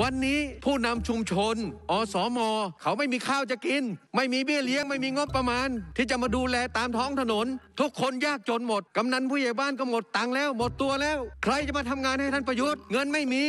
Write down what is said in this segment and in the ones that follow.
วันนี้ผู้นำชุมชน อสม เขาไม่มีข้าวจะกิน ไม่มีเบี้ยเลี้ยง ไม่มีงบประมาณ ที่จะมาดูแลตามท้องถนน ทุกคนยากจนหมด กำนันผู้ใหญ่บ้านก็หมดตังค์แล้ว หมดตัวแล้ว ใครจะมาทำงานให้ท่านประยุทธ์เงินไม่มี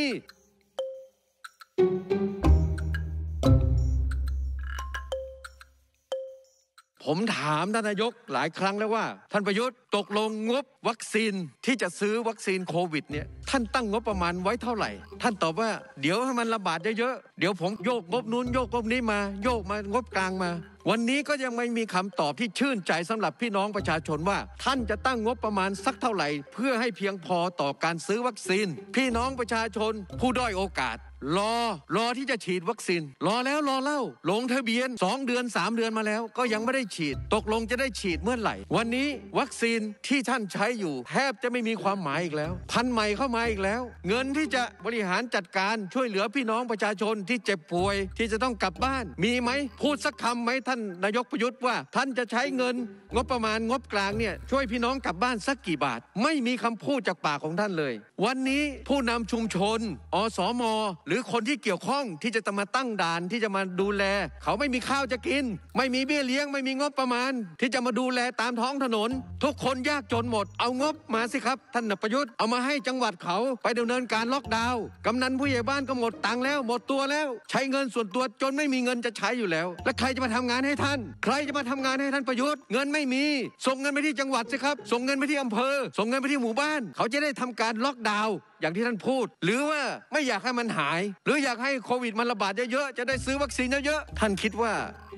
ผมถามท่านนายกหลายครั้งแล้วว่าท่านประยุทธ์ตกลงงบวัคซีนที่จะซื้อวัคซีนโควิดเนี่ยท่านตั้งงบประมาณไว้เท่าไหร่ท่านตอบว่าเดี๋ยวให้มันระบาดเยอะๆเดี๋ยวผมโยกงบนู้นโยกงบนี้มาโยกมางบกลางมาวันนี้ก็ยังไม่มีคำตอบที่ชื่นใจสำหรับพี่น้องประชาชนว่าท่านจะตั้งงบประมาณสักเท่าไหร่เพื่อให้เพียงพอต่อการซื้อวัคซีน พี่น้องประชาชนผู้ด้อยโอกาส รอ รอที่จะฉีดวัคซีนรอแล้วรอเล่าลงทะเบียน 2 เดือน 3 เดือนมาแล้ว ก็ยังไม่ได้ฉีด ตกลงจะได้ฉีดเมื่อไหร่ วันนี้วัคซีนที่ท่านใช้อยู่ แทบจะไม่มีความหมายอีกแล้วพันใหม่เข้ามาอีกแล้ว เงินที่จะบริหารจัดการช่วยเหลือพี่น้องประชาชนที่เจ็บป่วยที่จะต้องกลับบ้าน มีไหมพูดสักคำไหมท่านท่านนายกประยุทธ์ว่าท่านจะใช้เงิน งบประมาณงบกลางเนี่ยช่วยพี่น้องกลับบ้านสักกี่บาทไม่มีคำพูดจากปากของท่านเลยวันนี้ผู้นำชุมชนอสมหรือคนที่เกี่ยวข้องที่จะมาตั้งด่านที่จะมาดูแล เขาไม่มีข้าวจะกิน ไม่มีเบี้ยเลี้ยงไม่มีงบประมาณที่จะมาดูแลตามท้องถนน ทุกคนยากจนหมดเอางบมาสิครับ ท่านนประยุทธ์เอามาให้จังหวัดเขาไปดำเนินการล็อกดาวน์กำนันผู้ใหญ่บ้านก็หมดตังแล้วหมดตัวแล้ว ใช้เงินส่วนตัวจนไม่มีเงินจะใช้อยู่แล้ว และใครจะมาทำงานให้ท่าน ใครจะมาทำงานให้ท่านประยุทธ์เงินไม่มี ส่งเงินไปที่จังหวัดสิครับ ส่งเงินไปที่อำเภอส่งเงินไปที่หมู่บ้านเขาจะได้ทำการล็อกดาวดาวอย่างที่ท่านพูดหรือว่าไม่อยากให้มันหาย หรืออยากให้โควิดมันระบาดเยอะๆจะได้ซื้อวัคซีนเยอะๆท่านคิดว่า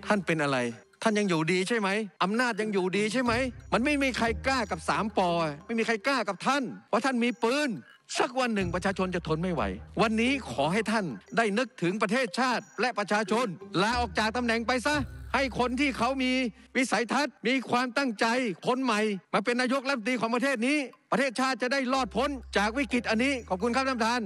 ท่านเป็นอะไร ท่านยังอยู่ดีใช่ไหมอำนาจยังอยู่ดีใช่ไหมมันไม่มีใครกล้ากับสามปอไม่มีใครกล้ากับท่านเพราะท่านมีปืนสักวันหนึ่งประชาชนจะทนไม่ไหว วันนี้ขอให้ท่านได้นึกถึงประเทศชาติและประชาชนลาออกจากตำแหน่งไปซะให้คนที่เขามีวิสัยทัศน์ มีความตั้งใจ คนใหม่ มาเป็นนายกรัฐมนตรีของประเทศนี้ ประเทศชาติจะได้รอดพ้นจากวิกฤตอันนี้ขอบคุณครับท่านประธาน